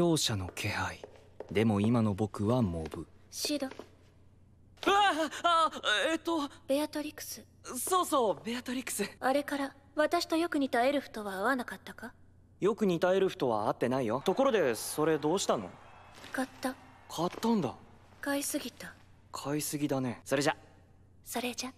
強者の気配でも今の僕はモブシドああえっとベアトリクスそうそうベアトリクスあれから私とよく似たエルフとは会わなかったかよく似たエルフとは会ってないよところでそれどうしたの買った買ったんだ買いすぎた買いすぎだねそれじゃそれじゃ